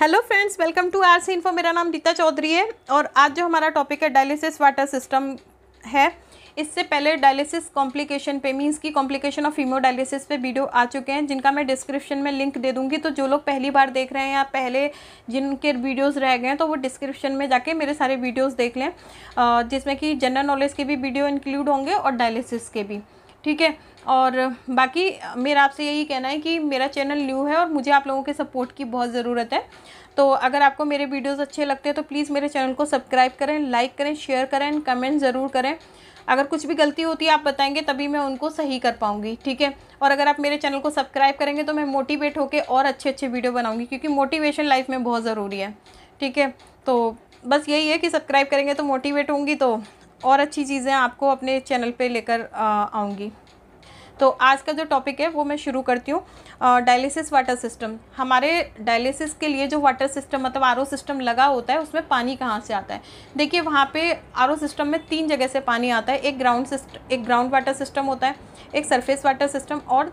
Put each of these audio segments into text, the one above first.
hello friends welcome to R C info मेरा नाम रीता चौधरी है और आज जो हमारा टॉपिक है डायलिसिस वाटर सिस्टम है इससे पहले डायलिसिस कॉम्प्लिकेशन पे मीन्स की कॉम्प्लिकेशन ऑफ फीमो डायलिसिस पे वीडियो आ चुके हैं जिनका मैं डिस्क्रिप्शन में लिंक दे दूंगी तो जो लोग पहली बार देख रहे हैं या पहले जिनके वीडियोस रह गए हैं तो वो डिस्क्रिप्शन में जाके मेरे सारे वीडियोस देख लें जिसमें कि जनरल नॉलेज के भी वीडियो इंक्लूड होंगे और डायलिसिस के भी ठीक है और बाकी मेरा आपसे यही कहना है कि मेरा चैनल न्यू है और मुझे आप लोगों के सपोर्ट की बहुत ज़रूरत है तो अगर आपको मेरे वीडियोस अच्छे लगते हैं तो प्लीज़ मेरे चैनल को सब्सक्राइब करें लाइक करें शेयर करें कमेंट ज़रूर करें अगर कुछ भी गलती होती है आप बताएंगे तभी मैं उनको सही कर पाऊँगी ठीक है और अगर आप मेरे चैनल को सब्सक्राइब करेंगे तो मैं मोटिवेट होकर और अच्छे अच्छे वीडियो बनाऊँगी क्योंकि मोटिवेशन लाइफ में बहुत ज़रूरी है ठीक है तो बस यही है कि सब्सक्राइब करेंगे तो मोटिवेट होंगी तो और अच्छी चीज़ें आपको अपने चैनल पे लेकर आऊँगी तो आज का जो टॉपिक है वो मैं शुरू करती हूँ डायलिसिस वाटर सिस्टम हमारे डायलिसिस के लिए जो वाटर सिस्टम मतलब आर सिस्टम लगा होता है उसमें पानी कहाँ से आता है देखिए वहाँ पे आर सिस्टम में तीन जगह से पानी आता है एक ग्राउंड सिस्टम एक ग्राउंड वाटर सिस्टम होता है एक सरफेस वाटर सिस्टम और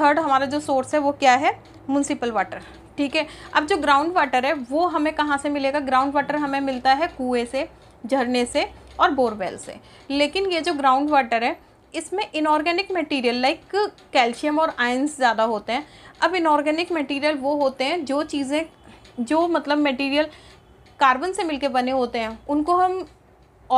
थर्ड हमारा जो सोर्स है वो क्या है म्यूनसिपल वाटर ठीक है अब जो ग्राउंड वाटर है वो हमें कहाँ से मिलेगा ग्राउंड वाटर हमें मिलता है कुएँ से झरने से और बोरवेल से लेकिन ये जो ग्राउंड वाटर है इसमें इनऑर्गेनिक मटेरियल लाइक कैल्शियम और आयंस ज़्यादा होते हैं अब इनऑर्गेनिक मटेरियल वो होते हैं जो चीज़ें जो मतलब मटेरियल कार्बन से मिलके बने होते हैं उनको हम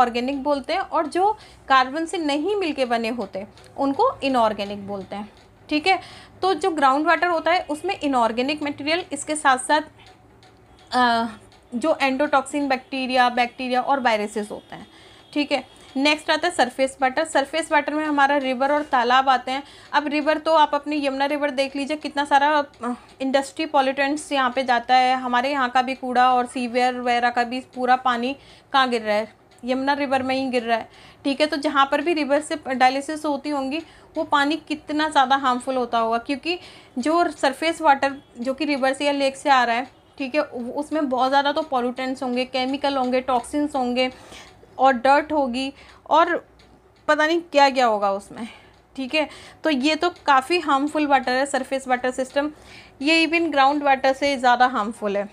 ऑर्गेनिक बोलते हैं और जो कार्बन से नहीं मिल बने होते उनको इनऑर्गेनिक बोलते हैं ठीक है तो जो ग्राउंड वाटर होता है उसमें इनऑर्गेनिक मटीरियल इसके साथ साथ आ, जो एंडोटॉक्सिन बैक्टीरिया बैक्टीरिया और वायरसेस होते हैं ठीक है नेक्स्ट आता है सरफेस वाटर सरफेस वाटर में हमारा रिवर और तालाब आते हैं अब रिवर तो आप अपने यमुना रिवर देख लीजिए कितना सारा इंडस्ट्री पॉल्यूटेंट्स यहाँ पे जाता है हमारे यहाँ का भी कूड़ा और सीवियर वगैरह का भी पूरा पानी कहाँ गिर रहा है यमुना रिवर में ही गिर रहा है ठीक है तो जहाँ पर भी रिवर से डायलिसिस होती होंगी वो पानी कितना ज़्यादा हार्मफुल होता होगा क्योंकि जो सरफेस वाटर जो कि रिवर से या लेक से आ रहा है ठीक है उसमें बहुत ज़्यादा तो पॉल्यूटेंट्स होंगे केमिकल होंगे टॉक्सिन्स होंगे और डर्ट होगी और पता नहीं क्या क्या होगा उसमें ठीक है तो ये तो काफ़ी हार्मफुल वाटर है सरफेस वाटर सिस्टम ये इवन ग्राउंड वाटर से ज़्यादा हार्मफुल है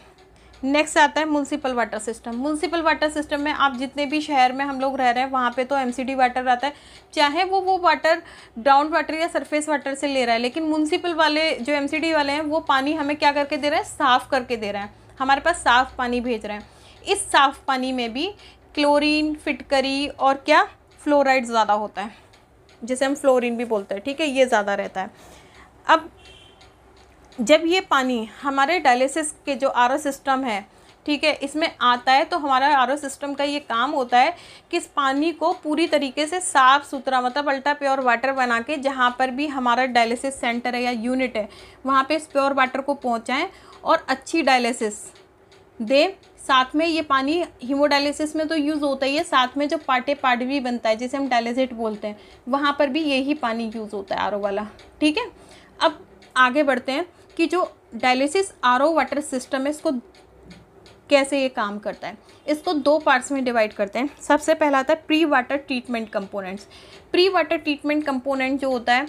नेक्स्ट आता है municipal water system municipal water system में आप जितने भी शहर में हम लोग रह रहे हैं वहाँ पे तो एमसीडी वाटर आता है चाहे वो वो वाटर ग्राउंड वाटर या सरफेस वाटर से ले रहा है लेकिन म्यूनसिपल वाले जो एमसीडी वाले हैं वो पानी हमें क्या करके दे रहे हैं साफ़ करके दे रहे हैं हमारे पास साफ़ पानी भेज रहे हैं इस साफ़ पानी में भी क्लोरीन फिटकरी और क्या फ्लोराइड ज़्यादा होता है जिसे हम फ्लोरीन भी बोलते हैं ठीक है ये ज़्यादा रहता है अब जब ये पानी हमारे डायलिसिस के जो आर सिस्टम है ठीक है इसमें आता है तो हमारा आर सिस्टम का ये काम होता है कि इस पानी को पूरी तरीके से साफ़ सुथरा मतलब अल्ट्रा प्योर वाटर बना के जहाँ पर भी हमारा डायलिसिस सेंटर है या यूनिट है वहाँ पे इस प्योर वाटर को पहुँचाएँ और अच्छी डायलिसिस दें साथ में ये पानी हीमोडायलिसिस में तो यूज़ होता ही है साथ में जो पाटे पाडवी भी बनता है जिसे हम डायलिसिट बोलते हैं वहाँ पर भी यही पानी यूज़ होता है आर वाला ठीक है अब आगे बढ़ते हैं कि जो डायलिसिस आर वाटर सिस्टम है इसको कैसे ये काम करता है इसको दो पार्ट्स में डिवाइड करते हैं सबसे पहला आता है pre water treatment components pre water treatment component जो होता है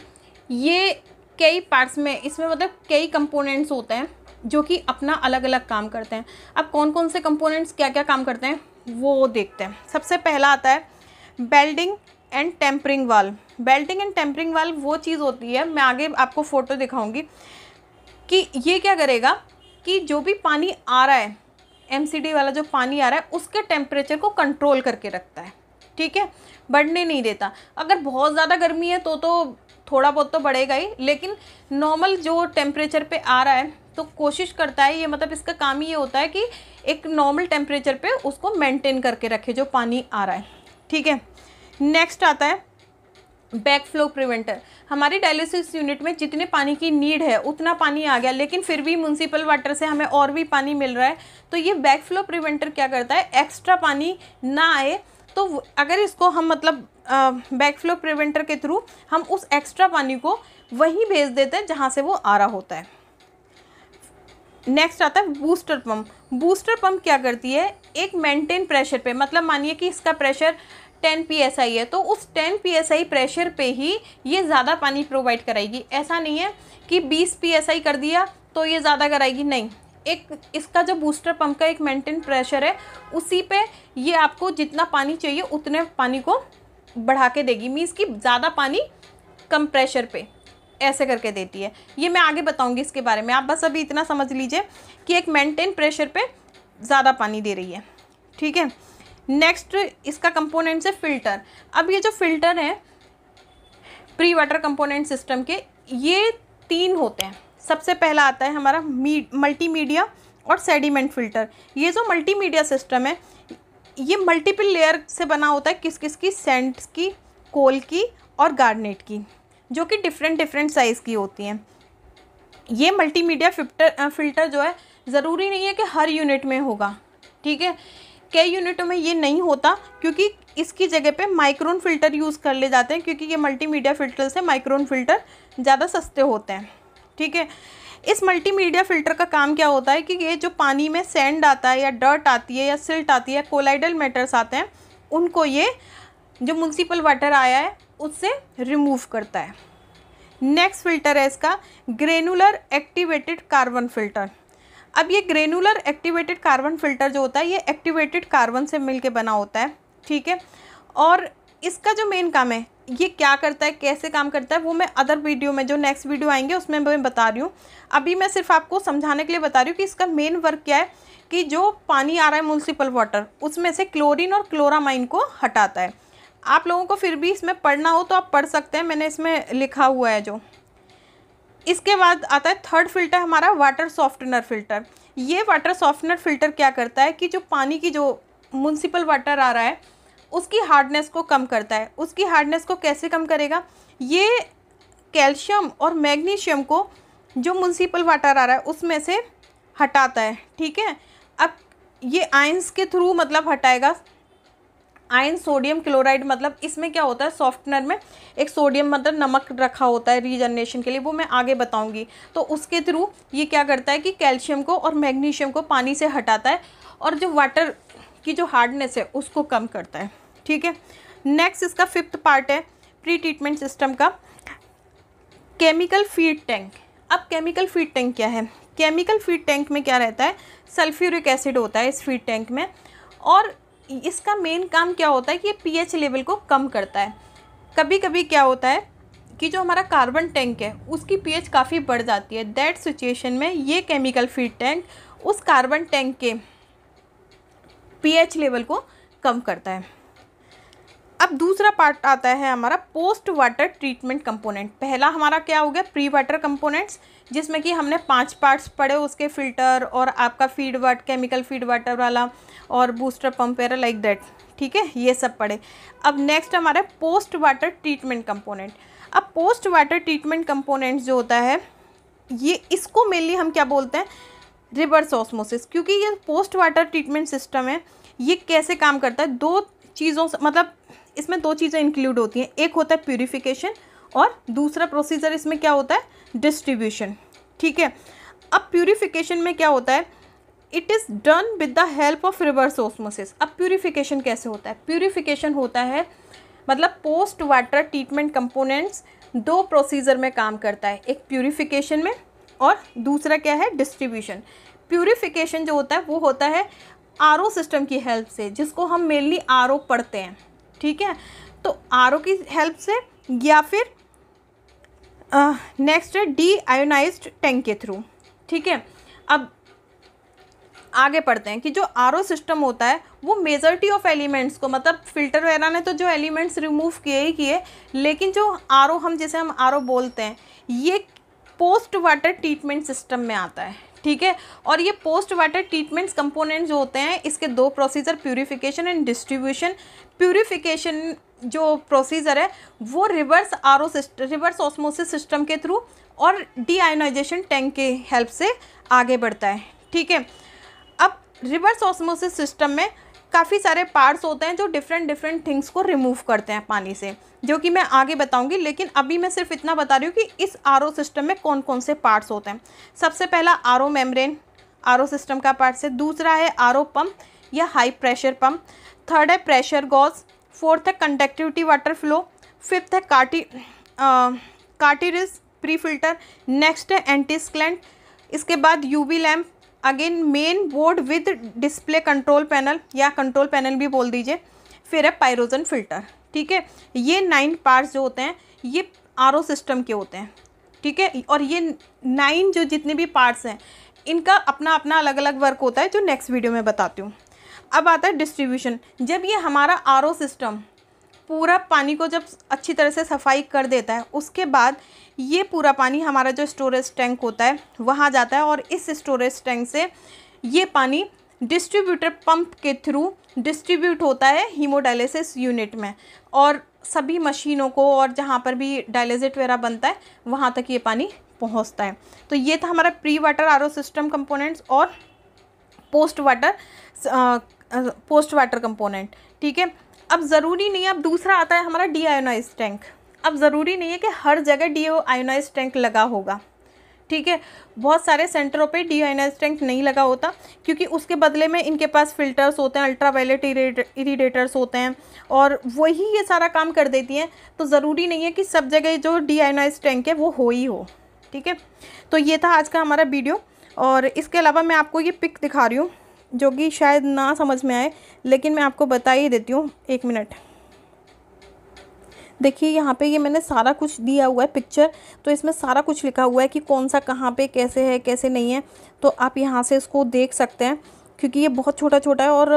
ये कई पार्ट्स में इसमें मतलब कई कंपोनेंट्स होते हैं जो कि अपना अलग अलग काम करते हैं अब कौन कौन से कंपोनेंट्स क्या क्या काम करते हैं वो देखते हैं सबसे पहला आता है blending and tempering valve blending and tempering valve वो चीज़ होती है मैं आगे आपको फ़ोटो दिखाऊंगी कि ये क्या करेगा कि जो भी पानी आ रहा है एम वाला जो पानी आ रहा है उसके टेम्परेचर को कंट्रोल करके रखता है ठीक है बढ़ने नहीं देता अगर बहुत ज़्यादा गर्मी है तो तो थोड़ा बहुत तो बढ़ेगा ही लेकिन नॉर्मल जो टेम्परेचर पे आ रहा है तो कोशिश करता है ये मतलब इसका काम ये होता है कि एक नॉर्मल टेम्परेचर पे उसको मेंटेन करके रखे जो पानी आ रहा है ठीक है नेक्स्ट आता है बैक फ्लो प्रिवेंटर हमारी डायलिसिस यूनिट में जितने पानी की नीड है उतना पानी आ गया लेकिन फिर भी म्यूनसिपल वाटर से हमें और भी पानी मिल रहा है तो ये बैक फ्लो प्रिवेंटर क्या करता है एक्स्ट्रा पानी ना आए तो अगर इसको हम मतलब बैक फ्लो प्रिवेंटर के थ्रू हम उस एक्स्ट्रा पानी को वहीं भेज देते हैं जहाँ से वो आ रहा होता है नेक्स्ट आता है बूस्टर पम्प बूस्टर पम्प क्या करती है एक मेंटेन प्रेशर पे मतलब मानिए कि इसका pressure ten P S I है तो उस ten P S I pressure पे ही ये ज़्यादा पानी प्रोवाइड कराएगी ऐसा नहीं है कि बीस पी एस आई कर दिया तो ये ज़्यादा कराएगी नहीं एक इसका जो बूस्टर पंप का एक मेंटेन प्रेशर है उसी पे ये आपको जितना पानी चाहिए उतने पानी को बढ़ा के देगी मीन्स कि ज़्यादा पानी कम प्रेशर पे ऐसे करके देती है ये मैं आगे बताऊंगी इसके बारे में आप बस अभी इतना समझ लीजिए कि एक मेंटेन प्रेशर पे ज़्यादा पानी दे रही है ठीक है नेक्स्ट इसका कंपोनेंट है फ़िल्टर अब ये जो फ़िल्टर है प्री वाटर कंपोनेंट सिस्टम के ये तीन होते हैं सबसे पहला आता है हमारा मी मल्टीमीडिया और सेडिमेंट फ़िल्टर ये जो मल्टीमीडिया सिस्टम है ये मल्टीपल लेयर से बना होता है किस किस की सेंट्स की कोल की और गार्नेट की जो कि डिफरेंट डिफरेंट साइज़ की होती हैं ये मल्टीमीडिया फिल्टर फिल्टर जो है ज़रूरी नहीं है कि हर यूनिट में होगा ठीक है कई यूनिटों में ये नहीं होता क्योंकि इसकी जगह पे माइक्रोन फ़िल्टर यूज़ कर ले जाते हैं क्योंकि ये मल्टीमीडिया फ़िल्टर से माइक्रोन फ़िल्टर ज़्यादा सस्ते होते हैं ठीक है इस मल्टीमीडिया फ़िल्टर का काम क्या होता है कि ये जो पानी में सेंड आता है या डर्ट आती है या सिल्ट आती है कोलाइडल मैटर्स आते हैं उनको ये जो म्यूनसिपल वाटर आया है उससे रिमूव करता है नेक्स्ट फिल्टर है इसका ग्रेनुलर एक्टिवेटेड कार्बन फिल्टर अब ये ग्रेनुलर एक्टिवेटेड कार्बन फिल्टर जो होता है ये एक्टिवेटेड कार्बन से मिलके बना होता है ठीक है और इसका जो मेन काम है ये क्या करता है कैसे काम करता है वो मैं अदर वीडियो में जो नेक्स्ट वीडियो आएंगे उसमें मैं बता रही हूँ अभी मैं सिर्फ आपको समझाने के लिए बता रही हूँ कि इसका मेन वर्क क्या है कि जो पानी आ रहा है म्यूनसिपल वाटर उसमें से क्लोरीन और क्लोरामाइन को हटाता है आप लोगों को फिर भी इसमें पढ़ना हो तो आप पढ़ सकते हैं मैंने इसमें लिखा हुआ है जो इसके बाद आता है थर्ड फिल्टर हमारा वाटर सॉफ्टनर फिल्टर ये वाटर सॉफ्टनर फिल्टर क्या करता है कि जो पानी की जो म्यूनसिपल वाटर आ रहा है उसकी हार्डनेस को कम करता है उसकी हार्डनेस को कैसे कम करेगा ये कैल्शियम और मैग्नीशियम को जो म्यूनसिपल वाटर आ रहा है उसमें से हटाता है ठीक है अब ये आइंस के थ्रू मतलब हटाएगा आयन सोडियम क्लोराइड मतलब इसमें क्या होता है सॉफ्टनर में एक सोडियम मतलब नमक रखा होता है रीजनरेशन के लिए वो मैं आगे बताऊंगी तो उसके थ्रू ये क्या करता है कि कैल्शियम को और मैग्नीशियम को पानी से हटाता है और जो वाटर की जो हार्डनेस है उसको कम करता है ठीक है नेक्स्ट इसका फिफ्थ पार्ट है प्री ट्रीटमेंट सिस्टम का केमिकल फीड टैंक अब केमिकल फीड टैंक क्या है केमिकल फीड टैंक में क्या रहता है सल्फ्यूरिक एसिड होता है इस फीड टैंक में और इसका मेन काम क्या होता है कि ये पीएच लेवल को कम करता है कभी कभी क्या होता है कि जो हमारा कार्बन टैंक है उसकी पीएच काफ़ी बढ़ जाती है दैट सिचुएशन में ये केमिकल फीड टैंक उस कार्बन टैंक के पीएच लेवल को कम करता है अब दूसरा पार्ट आता है हमारा पोस्ट वाटर ट्रीटमेंट कंपोनेंट पहला हमारा क्या हो गया प्री वाटर कंपोनेंट्स जिसमें कि हमने पांच पार्ट्स पढ़े उसके फिल्टर और आपका फीड वाट केमिकल फीड वाटर वाला और बूस्टर पंप वगैरह लाइक दैट ठीक है ये सब पढ़े अब नेक्स्ट हमारा पोस्ट वाटर ट्रीटमेंट कंपोनेंट अब पोस्ट वाटर ट्रीटमेंट कंपोनेंट्स जो होता है ये इसको मेनली हम क्या बोलते हैं रिवर्स ऑस्मोसिस क्योंकि ये पोस्ट वाटर ट्रीटमेंट सिस्टम है ये कैसे काम करता है दो चीज़ों मतलब इसमें दो चीज़ें इंक्लूड होती हैं एक होता है प्योरीफिकेशन और दूसरा प्रोसीजर इसमें क्या होता है डिस्ट्रीब्यूशन ठीक है अब प्योरीफिकेशन में क्या होता है it is done with the help of reverse osmosis अब प्योरीफिकेशन कैसे होता है प्योरीफिकेशन होता है मतलब पोस्ट वाटर ट्रीटमेंट कंपोनेंट्स दो प्रोसीजर में काम करता है एक प्योरीफिकेशन में और दूसरा क्या है डिस्ट्रीब्यूशन प्योरीफिकेशन जो होता है वो होता है आर सिस्टम की हेल्प से जिसको हम मेनली आर पढ़ते हैं ठीक है तो आर की हेल्प से या फिर नेक्स्ट है डी आयोनाइज टैंक के थ्रू ठीक है अब आगे पढ़ते हैं कि जो आर सिस्टम होता है वो मेजोरिटी ऑफ एलिमेंट्स को मतलब फ़िल्टर वगैरह ने तो जो एलिमेंट्स रिमूव किए ही किए लेकिन जो आर हम जैसे हम आर बोलते हैं ये पोस्ट वाटर ट्रीटमेंट सिस्टम में आता है ठीक है और ये पोस्ट वाटर ट्रीटमेंट्स कंपोनेंट जो होते हैं इसके दो procedure purification and distribution purification जो प्रोसीजर है वो reverse R reverse osmosis system के थ्रू और डीआयोनाइजेशन टैंक के हेल्प से आगे बढ़ता है ठीक है अब रिवर्स ऑस्मोसिस सिस्टम में काफ़ी सारे पार्ट्स होते हैं जो डिफरेंट डिफरेंट थिंग्स को रिमूव करते हैं पानी से जो कि मैं आगे बताऊंगी लेकिन अभी मैं सिर्फ इतना बता रही हूँ कि इस आर सिस्टम में कौन कौन से पार्ट्स होते हैं सबसे पहला आर मेम्ब्रेन आर सिस्टम का पार्ट्स है दूसरा है आर पंप या हाई प्रेशर पम्प थर्ड है प्रेशर गॉज फोर्थ है कंडक्टिविटी वाटर फ्लो फिफ्थ है कार्टी कार्टीरिस प्री फिल्टर नेक्स्ट है एंटीस्क्लेंट इसके बाद UV lamp again main board with display control panel या कंट्रोल पैनल भी बोल दीजिए फिर है पायरोजन फिल्टर ठीक है ये नाइन पार्ट्स जो होते हैं ये आर सिस्टम के होते हैं ठीक है और ये नाइन जो जितने भी पार्ट्स हैं इनका अपना अपना अलग अलग वर्क होता है जो नेक्स्ट वीडियो में बताती हूँ अब आता है डिस्ट्रीब्यूशन जब ये हमारा आर सिस्टम पूरा पानी को जब अच्छी तरह से सफाई कर देता है उसके बाद ये पूरा पानी हमारा जो स्टोरेज टैंक होता है वहाँ जाता है और इस स्टोरेज टैंक से ये पानी डिस्ट्रीब्यूटर पंप के थ्रू डिस्ट्रीब्यूट होता है हीमोडायलिसिस यूनिट में और सभी मशीनों को और जहाँ पर भी डायलिसिट वगैरह बनता है वहाँ तक ये पानी पहुँचता है तो ये था हमारा pre water R system components और post water post water component ठीक है अब ज़रूरी नहीं है अब दूसरा आता है हमारा डी टैंक अब ज़रूरी नहीं है कि हर जगह डी आयोनाइज टैंक लगा होगा ठीक है बहुत सारे सेंटरों पे आयोनाइज टैंक नहीं लगा होता क्योंकि उसके बदले में इनके पास फिल्टर्स होते हैं अल्ट्रा वायलेट इरीडेटर्स होते हैं और वही ये सारा काम कर देती हैं तो ज़रूरी नहीं है कि सब जगह जो डी आयोनाइज टैंक है वो हो ही हो ठीक है तो ये था आज का हमारा वीडियो और इसके अलावा मैं आपको ये पिक दिखा रही हूँ जो कि शायद ना समझ में आए लेकिन मैं आपको बता ही देती हूँ एक मिनट देखिए यहाँ पे ये मैंने सारा कुछ दिया हुआ है पिक्चर तो इसमें सारा कुछ लिखा हुआ है कि कौन सा कहाँ पे कैसे है कैसे नहीं है तो आप यहाँ से इसको देख सकते हैं क्योंकि ये बहुत छोटा छोटा है और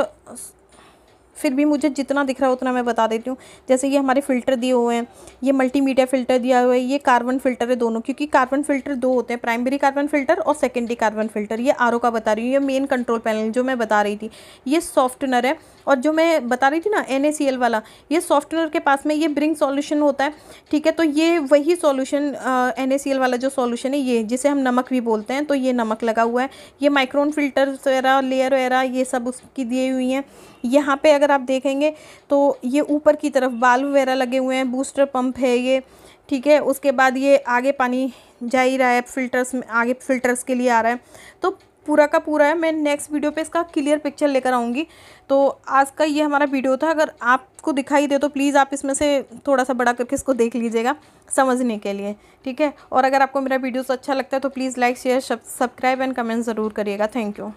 फिर भी मुझे जितना दिख रहा है उतना मैं बता देती हूँ जैसे ये हमारे फिल्टर दिए हुए हैं ये मल्टीमीडिया फिल्टर दिया हुआ है ये कार्बन फिल्टर है दोनों क्योंकि कार्बन फिल्टर दो होते हैं प्राइमरी कार्बन फिल्टर और सेकेंडरी कार्बन फिल्टर ये आर का बता रही हूँ ये मेन कंट्रोल पैनल जो मैं बता रही थी ये सॉफ्टनर है और जो मैं बता रही थी ना एन वाला ये सॉफ्टनर के पास में ये ब्रिंग सॉल्यूशन होता है ठीक है तो ये वही सॉल्यूशन एन वाला जो सॉल्यूशन है ये जिसे हम नमक भी बोलते हैं तो ये नमक लगा हुआ है ये माइक्रोन फिल्टर वगैरह लेयर वगैरह ये सब उसकी दी हुई हैं यहाँ पे अगर आप देखेंगे तो ये ऊपर की तरफ बाल वगैरह लगे हुए हैं बूस्टर पंप है ये ठीक है उसके बाद ये आगे पानी जा ही रहा है फिल्टर्स में आगे फिल्टर्स के लिए आ रहा है तो पूरा का पूरा है मैं नेक्स्ट वीडियो पे इसका क्लियर पिक्चर लेकर आऊँगी तो आज का ये हमारा वीडियो था अगर आपको दिखाई दे तो प्लीज़ आप इसमें से थोड़ा सा बड़ा करके इसको देख लीजिएगा समझने के लिए ठीक है और अगर आपको मेरा वीडियो अच्छा लगता है तो please like share subscribe and comment ज़रूर करिएगा थैंक यू